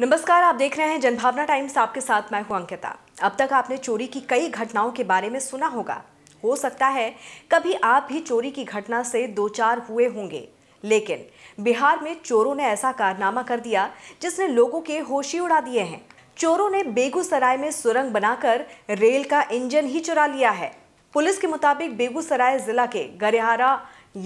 नमस्कार आप देख रहे हैं जनभावना टाइम्स आपके साथ मैं हूं अंकिता अब तक आपने चोरी की कई घटनाओं के बारे में सुना होगा हो सकता है कभी आप भी चोरी की घटना से दो चार हुए होंगे लेकिन बिहार में चोरों ने ऐसा कारनामा कर दिया जिसने लोगों के होशी उड़ा दिए हैं चोरों ने बेगूसराय में सुरंग बनाकर रेल का इंजन ही चुरा लिया है पुलिस के मुताबिक बेगूसराय जिला के गरियारा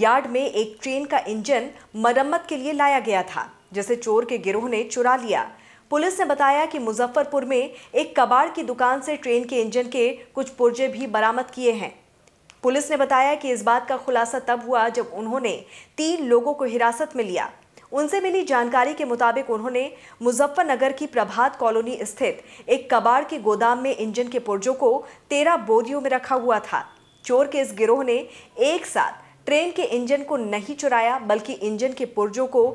यार्ड में एक ट्रेन का इंजन मरम्मत के लिए लाया गया था जिसे चोर के गिरोह ने चुरा लिया पुलिस ने बताया कि मुजफ्फरपुर में एक कबाड़ की दुकान से ट्रेन के इंजन के कुछ पुर्जे भी बरामद किए हैं पुलिस ने बताया कि इस बात का खुलासा तब हुआ जब उन्होंने तीन लोगों को हिरासत में लिया उनसे मिली जानकारी के मुताबिक उन्होंने मुजफ्फरनगर की प्रभात कॉलोनी स्थित एक कबाड़ के गोदाम में इंजन के पुर्जों को तेरह बोरियों में रखा हुआ था चोर के इस गिरोह ने एक साथ ट्रेन के इंजन को नहीं चुराया बल्कि इंजन के पुर्जों को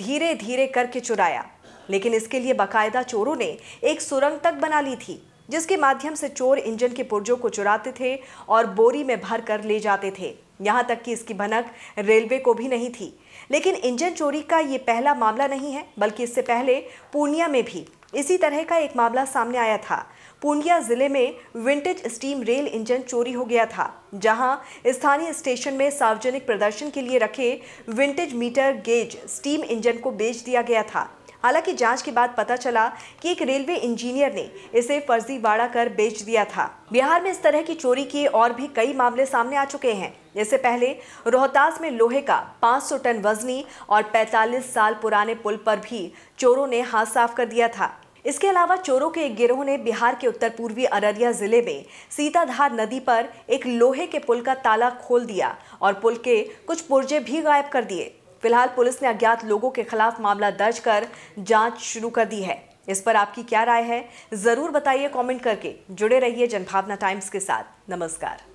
धीरे धीरे करके चुराया लेकिन इसके लिए बाकायदा चोरों ने एक सुरंग तक बना ली थी जिसके माध्यम से चोर इंजन के पुर्जों को चुराते थे और बोरी में भर कर ले जाते थे यहाँ तक कि इसकी भनक रेलवे को भी नहीं थी लेकिन इंजन चोरी का ये पहला मामला नहीं है बल्कि इससे पहले पूर्णिया में भी इसी तरह का एक मामला सामने आया था पूर्णिया जिले में विंटेज स्टीम रेल इंजन चोरी हो गया था जहां स्थानीय स्टेशन में सार्वजनिक प्रदर्शन के लिए रखे vintage meter gauge steam engine को बेच दिया गया था हालांकि जांच के बाद पता चला कि एक रेलवे इंजीनियर ने इसे फर्जीवाड़ा कर बेच दिया था बिहार में इस तरह की चोरी के और भी कई मामले सामने आ चुके हैं इससे पहले रोहतास में लोहे का 500 टन वजनी और 45 साल पुराने पुल पर भी चोरों ने हाथ साफ कर दिया था इसके अलावा चोरों के एक गिरोह ने बिहार के उत्तर पूर्वी अररिया जिले में सीताधार नदी पर एक लोहे के पुल का ताला खोल दिया और पुल के कुछ पुर्जे भी गायब कर दिए फिलहाल पुलिस ने अज्ञात लोगों के खिलाफ मामला दर्ज कर जांच शुरू कर दी है इस पर आपकी क्या राय है जरूर बताइए कमेंट करके जुड़े रहिए जनभावना टाइम्स के साथ नमस्कार